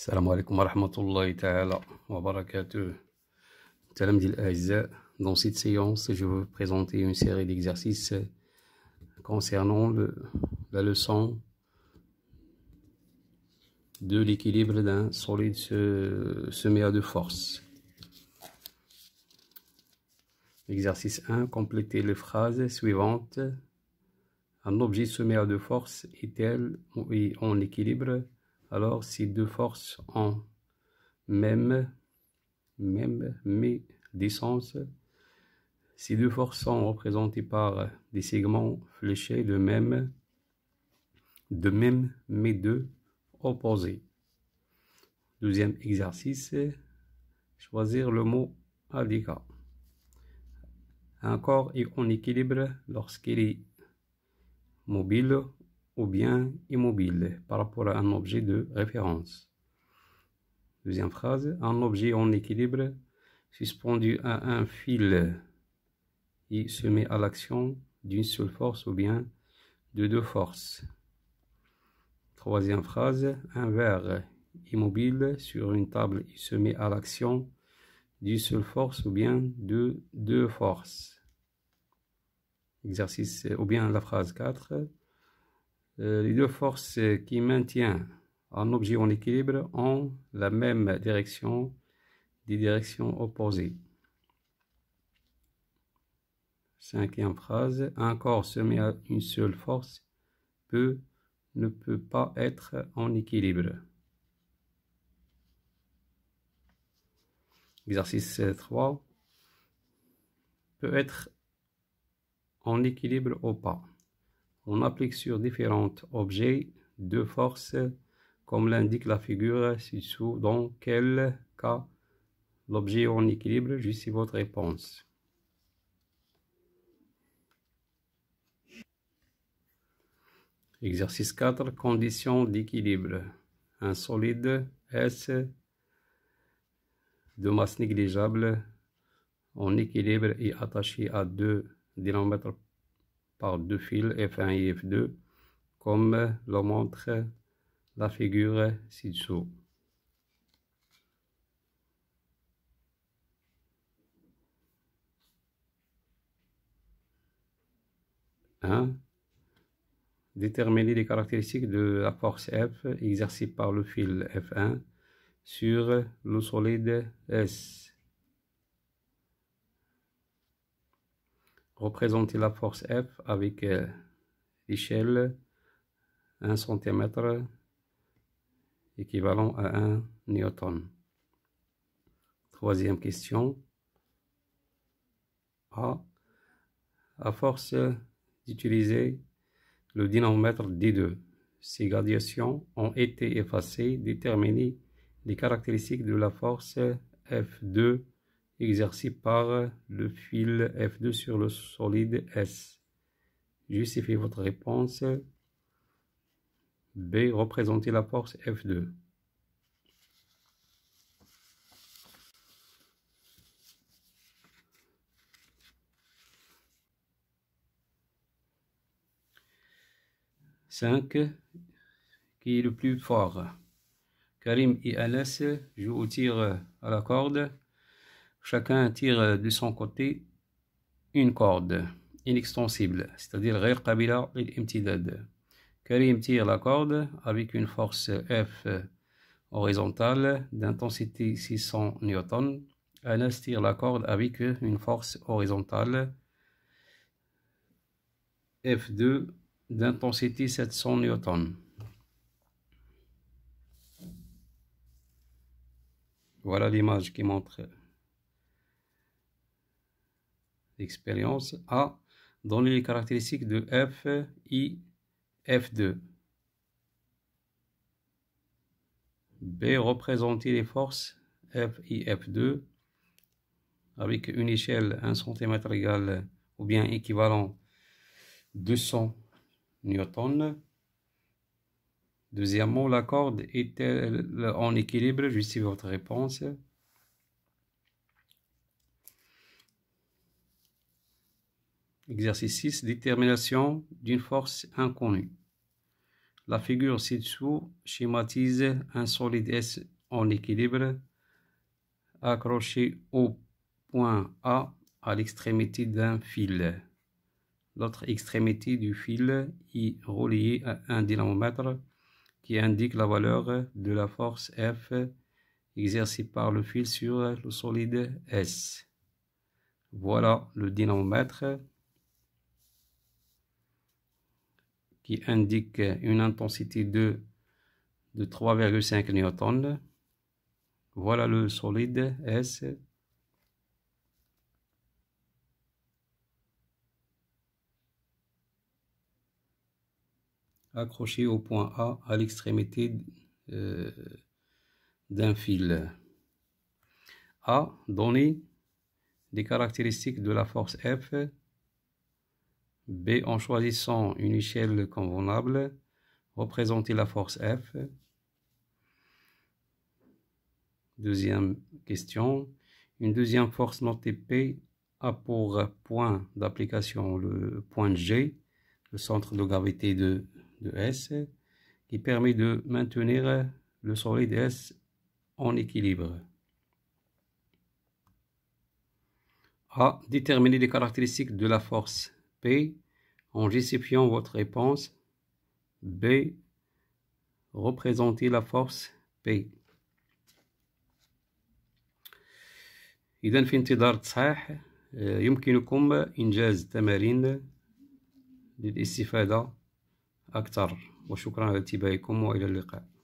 السلام عليكم wa الله تعالى وبركاته Dans cette séance, je vais vous présenter une série d'exercices concernant la leçon de l'équilibre d'un solide semé à deux forces. Exercice 1. compléter les phrases suivantes. Un objet semé à deux forces est-elle en équilibre alors, si deux forces ont même, même, mais des sens, si deux forces sont représentées par des segments fléchés de même, de même, mais deux opposés. Deuxième exercice, choisir le mot adéquat. Un corps est en équilibre lorsqu'il est mobile ou bien immobile par rapport à un objet de référence. Deuxième phrase, un objet en équilibre suspendu à un fil Il se met à l'action d'une seule force ou bien de deux forces. Troisième phrase, un verre immobile sur une table il se met à l'action d'une seule force ou bien de deux forces. Exercice ou bien la phrase 4. Euh, les deux forces euh, qui maintiennent un objet en équilibre ont la même direction des directions opposées. Cinquième phrase, un corps semé à une seule force peut, ne peut pas être en équilibre. Exercice 3. Peut être en équilibre ou pas. On applique sur différents objets deux forces, comme l'indique la figure ci-dessous. Dans quel cas l'objet est en équilibre suis votre réponse. Exercice 4. Conditions d'équilibre. Un solide S de masse négligeable en équilibre est attaché à 2 diamètres par deux fils F1 et F2, comme le montre la figure ci-dessous. Hein? 1. Déterminer les caractéristiques de la force F exercée par le fil F1 sur le solide S représenter la force F avec euh, l'échelle 1 cm équivalent à 1 newton. Troisième question. A. À force d'utiliser le dynamomètre D2, ces radiations ont été effacées, déterminer les caractéristiques de la force F2 Exercé par le fil F2 sur le solide S. Justifiez votre réponse. B. Représenter la force F2. 5. qui est le plus fort Karim et je jouent au tir à la corde chacun tire euh, de son côté une corde inextensible, c'est-à-dire غير et للامتداد. Karim tire la corde avec une force F euh, horizontale d'intensité 600 N. Anas tire la corde avec une force horizontale F2 d'intensité 700 newtons. Voilà l'image qui montre Expérience A Donner les caractéristiques de F, I, F2. B. Représenter les forces F, F2 avec une échelle 1 cm égale ou bien équivalent 200 newtons. Deuxièmement, la corde est-elle en équilibre suis votre réponse. Exercice 6. Détermination d'une force inconnue. La figure ci-dessous schématise un solide S en équilibre accroché au point A à l'extrémité d'un fil. L'autre extrémité du fil est reliée à un dynamomètre qui indique la valeur de la force F exercée par le fil sur le solide S. Voilà le dynamomètre qui indique une intensité de, de 3,5 newtons. Voilà le solide S. accroché au point A à l'extrémité euh, d'un fil. A. donné des caractéristiques de la force F B. En choisissant une échelle convenable, représenter la force F. Deuxième question. Une deuxième force notée P a pour point d'application le point G, le centre de gravité de, S, qui permet de maintenir le solide S en équilibre. A. Déterminer les caractéristiques de la force P en justifiant votre réponse. B. Représenter la force P. إذا في انتظار التصحيح آه، يمكنكم إنجاز تمارين للاستفادة أكثر وشكرا على انتباهكم وإلى اللقاء